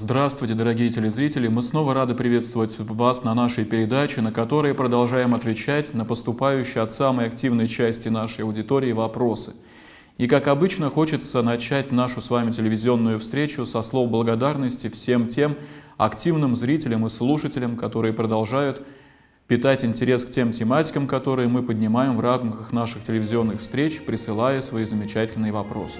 Здравствуйте, дорогие телезрители! Мы снова рады приветствовать вас на нашей передаче, на которой продолжаем отвечать на поступающие от самой активной части нашей аудитории вопросы. И, как обычно, хочется начать нашу с вами телевизионную встречу со слов благодарности всем тем активным зрителям и слушателям, которые продолжают питать интерес к тем тематикам, которые мы поднимаем в рамках наших телевизионных встреч, присылая свои замечательные вопросы.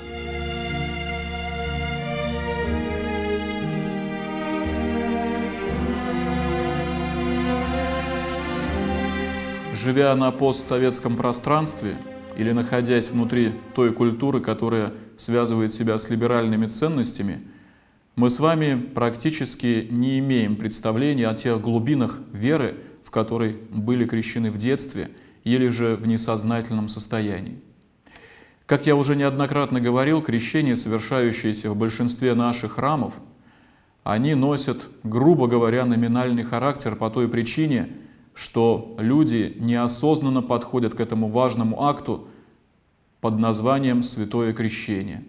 живя на постсоветском пространстве или находясь внутри той культуры, которая связывает себя с либеральными ценностями, мы с вами практически не имеем представления о тех глубинах веры, в которой были крещены в детстве или же в несознательном состоянии. Как я уже неоднократно говорил, крещения, совершающиеся в большинстве наших храмов, они носят, грубо говоря, номинальный характер по той причине, что люди неосознанно подходят к этому важному акту под названием «святое крещение».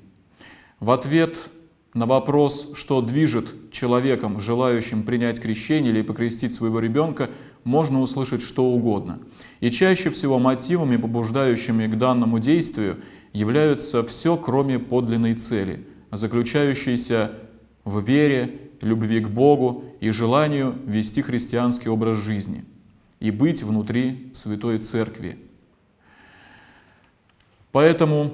В ответ на вопрос, что движет человеком, желающим принять крещение или покрестить своего ребенка, можно услышать что угодно. И чаще всего мотивами, побуждающими к данному действию, являются все, кроме подлинной цели, заключающейся в вере, любви к Богу и желанию вести христианский образ жизни – и быть внутри Святой Церкви. Поэтому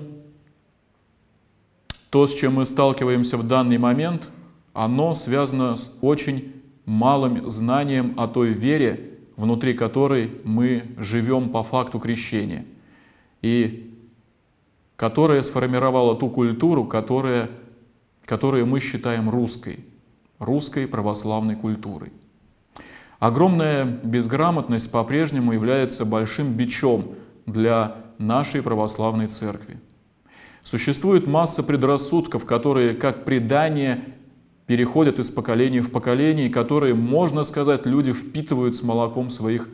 то, с чем мы сталкиваемся в данный момент, оно связано с очень малым знанием о той вере, внутри которой мы живем по факту крещения, и которая сформировала ту культуру, которая, которую мы считаем русской, русской православной культурой. Огромная безграмотность по-прежнему является большим бичом для нашей православной церкви. Существует масса предрассудков, которые, как предание, переходят из поколения в поколение, и которые, можно сказать, люди впитывают с молоком своих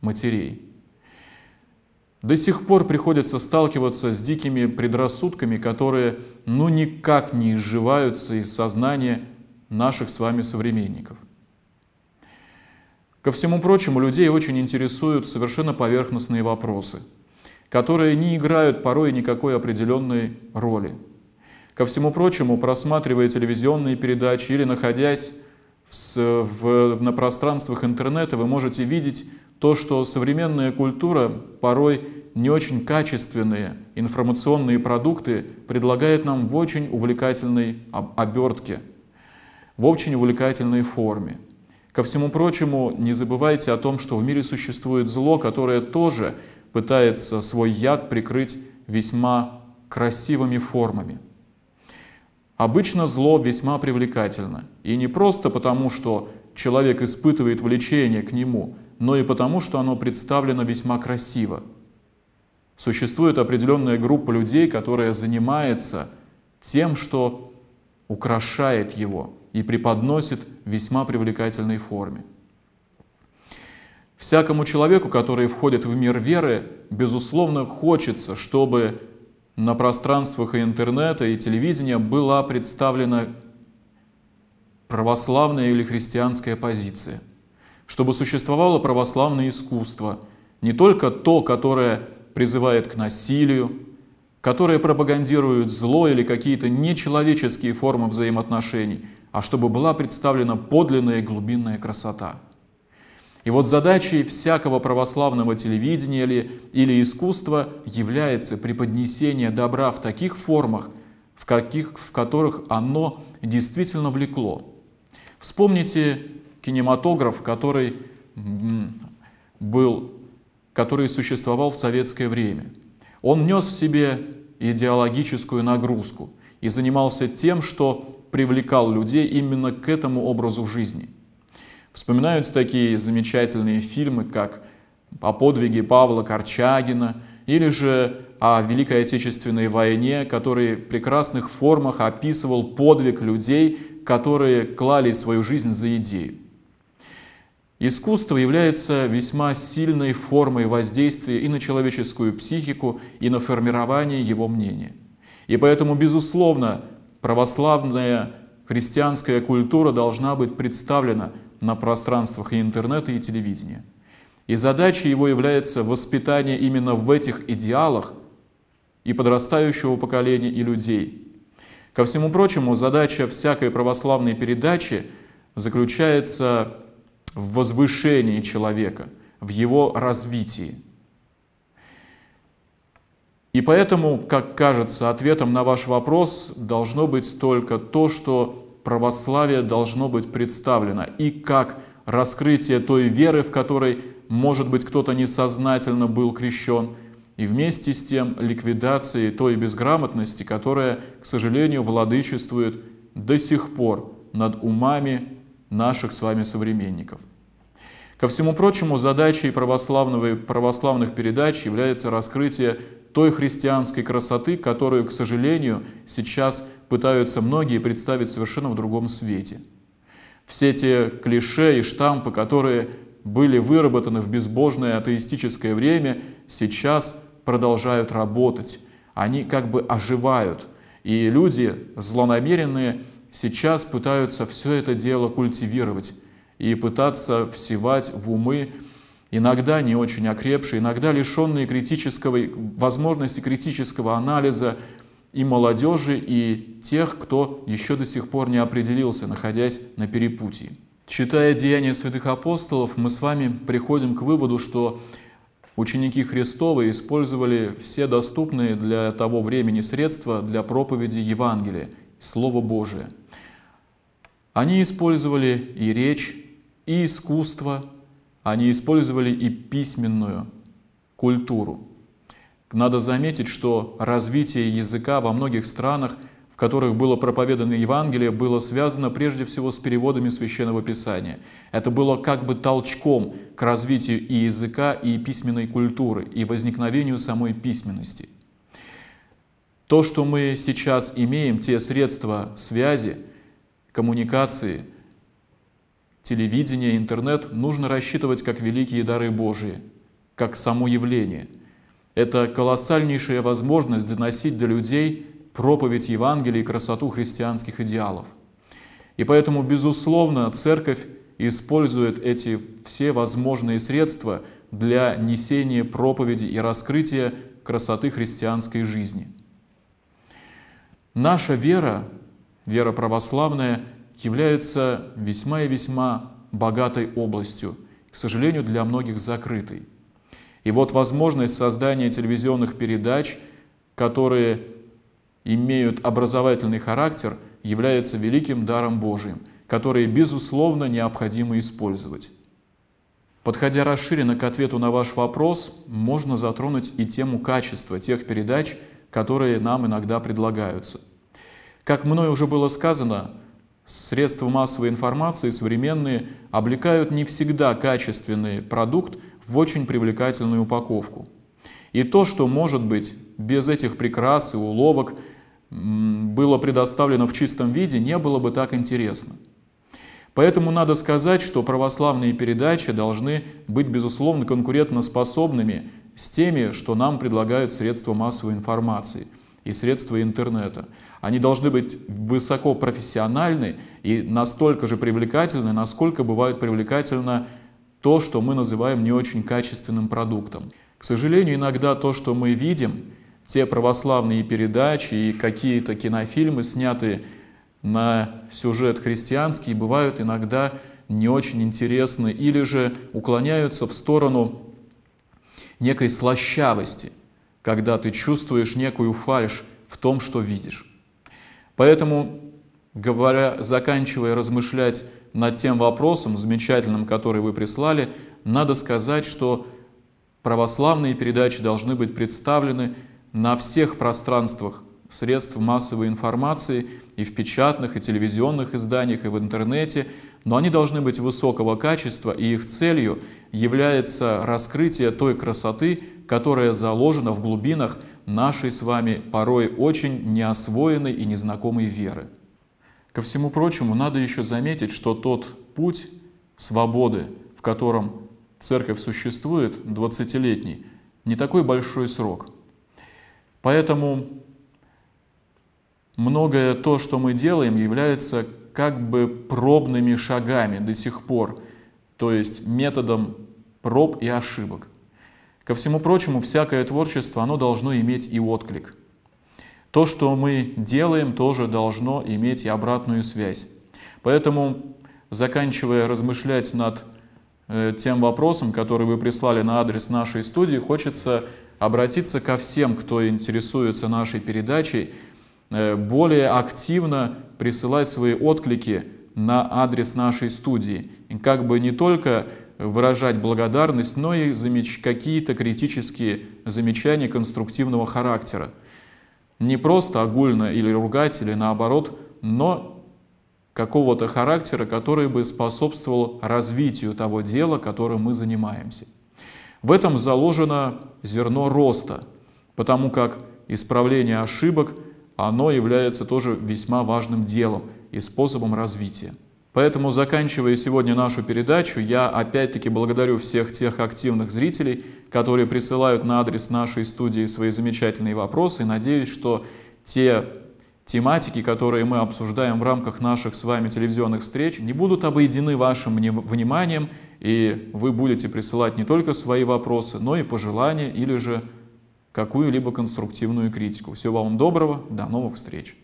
матерей. До сих пор приходится сталкиваться с дикими предрассудками, которые ну никак не изживаются из сознания наших с вами современников. Ко всему прочему, людей очень интересуют совершенно поверхностные вопросы, которые не играют порой никакой определенной роли. Ко всему прочему, просматривая телевизионные передачи или находясь в, в, на пространствах интернета, вы можете видеть то, что современная культура порой не очень качественные информационные продукты предлагает нам в очень увлекательной обертке, в очень увлекательной форме. Ко всему прочему, не забывайте о том, что в мире существует зло, которое тоже пытается свой яд прикрыть весьма красивыми формами. Обычно зло весьма привлекательно. И не просто потому, что человек испытывает влечение к нему, но и потому, что оно представлено весьма красиво. Существует определенная группа людей, которая занимается тем, что украшает его – и преподносит в весьма привлекательной форме. Всякому человеку, который входит в мир веры, безусловно, хочется, чтобы на пространствах и интернета, и телевидения была представлена православная или христианская позиция, чтобы существовало православное искусство, не только то, которое призывает к насилию, которое пропагандирует зло или какие-то нечеловеческие формы взаимоотношений – а чтобы была представлена подлинная глубинная красота. И вот задачей всякого православного телевидения или, или искусства является преподнесение добра в таких формах, в, каких, в которых оно действительно влекло. Вспомните кинематограф, который был, который существовал в советское время. Он нес в себе идеологическую нагрузку и занимался тем, что привлекал людей именно к этому образу жизни. Вспоминаются такие замечательные фильмы, как «О подвиге Павла Корчагина» или же о Великой Отечественной войне, который в прекрасных формах описывал подвиг людей, которые клали свою жизнь за идею. Искусство является весьма сильной формой воздействия и на человеческую психику, и на формирование его мнения. И поэтому, безусловно, православная христианская культура должна быть представлена на пространствах и интернета, и телевидения. И задачей его является воспитание именно в этих идеалах и подрастающего поколения, и людей. Ко всему прочему, задача всякой православной передачи заключается в возвышении человека, в его развитии – и поэтому, как кажется, ответом на ваш вопрос должно быть только то, что православие должно быть представлено и как раскрытие той веры, в которой, может быть, кто-то несознательно был крещен, и вместе с тем ликвидации той безграмотности, которая, к сожалению, владычествует до сих пор над умами наших с вами современников. Ко всему прочему, задачей православного и православных передач является раскрытие той христианской красоты, которую, к сожалению, сейчас пытаются многие представить совершенно в другом свете. Все те клише и штампы, которые были выработаны в безбожное атеистическое время, сейчас продолжают работать. Они как бы оживают. И люди злонамеренные сейчас пытаются все это дело культивировать и пытаться всевать в умы иногда не очень окрепшие, иногда лишенные критического, возможности критического анализа и молодежи, и тех, кто еще до сих пор не определился, находясь на перепутье. Читая «Деяния святых апостолов», мы с вами приходим к выводу, что ученики Христовы использовали все доступные для того времени средства для проповеди Евангелия, Слово Божие. Они использовали и речь, и искусство, они использовали и письменную культуру. Надо заметить, что развитие языка во многих странах, в которых было проповедано Евангелие, было связано прежде всего с переводами Священного Писания. Это было как бы толчком к развитию и языка, и письменной культуры, и возникновению самой письменности. То, что мы сейчас имеем, те средства связи, коммуникации – телевидение, интернет нужно рассчитывать как великие дары Божии, как само явление. Это колоссальнейшая возможность доносить до людей проповедь Евангелия и красоту христианских идеалов. И поэтому, безусловно, церковь использует эти все возможные средства для несения проповеди и раскрытия красоты христианской жизни. Наша вера, вера православная – является весьма и весьма богатой областью, к сожалению, для многих закрытой. И вот возможность создания телевизионных передач, которые имеют образовательный характер, является великим даром Божиим, который, безусловно, необходимо использовать. Подходя расширенно к ответу на ваш вопрос, можно затронуть и тему качества тех передач, которые нам иногда предлагаются. Как мной уже было сказано, Средства массовой информации современные облекают не всегда качественный продукт в очень привлекательную упаковку. И то, что, может быть, без этих прикрас и уловок было предоставлено в чистом виде, не было бы так интересно. Поэтому надо сказать, что православные передачи должны быть, безусловно, конкурентоспособными с теми, что нам предлагают средства массовой информации – и средства интернета. Они должны быть высоко профессиональны и настолько же привлекательны, насколько бывает привлекательно то, что мы называем не очень качественным продуктом. К сожалению, иногда то, что мы видим, те православные передачи и какие-то кинофильмы, снятые на сюжет христианский, бывают иногда не очень интересны или же уклоняются в сторону некой слащавости, когда ты чувствуешь некую фальш в том, что видишь. Поэтому, говоря, заканчивая размышлять над тем вопросом замечательным, который вы прислали, надо сказать, что православные передачи должны быть представлены на всех пространствах средств массовой информации и в печатных, и телевизионных изданиях, и в интернете, но они должны быть высокого качества, и их целью является раскрытие той красоты, которая заложена в глубинах нашей с вами порой очень неосвоенной и незнакомой веры. Ко всему прочему, надо еще заметить, что тот путь свободы, в котором церковь существует, 20-летний, не такой большой срок. Поэтому многое то, что мы делаем, является как бы пробными шагами до сих пор, то есть методом проб и ошибок. Ко всему прочему, всякое творчество, оно должно иметь и отклик. То, что мы делаем, тоже должно иметь и обратную связь. Поэтому, заканчивая размышлять над э, тем вопросом, который вы прислали на адрес нашей студии, хочется обратиться ко всем, кто интересуется нашей передачей – Э, более активно присылать свои отклики на адрес нашей студии. И как бы не только выражать благодарность, но и замеч... какие-то критические замечания конструктивного характера. Не просто огульно или ругать, или наоборот, но какого-то характера, который бы способствовал развитию того дела, которым мы занимаемся. В этом заложено зерно роста, потому как исправление ошибок – оно является тоже весьма важным делом и способом развития. Поэтому, заканчивая сегодня нашу передачу, я опять-таки благодарю всех тех активных зрителей, которые присылают на адрес нашей студии свои замечательные вопросы. Надеюсь, что те тематики, которые мы обсуждаем в рамках наших с вами телевизионных встреч, не будут обойдены вашим вниманием, и вы будете присылать не только свои вопросы, но и пожелания или же какую-либо конструктивную критику. Всего вам доброго, до новых встреч!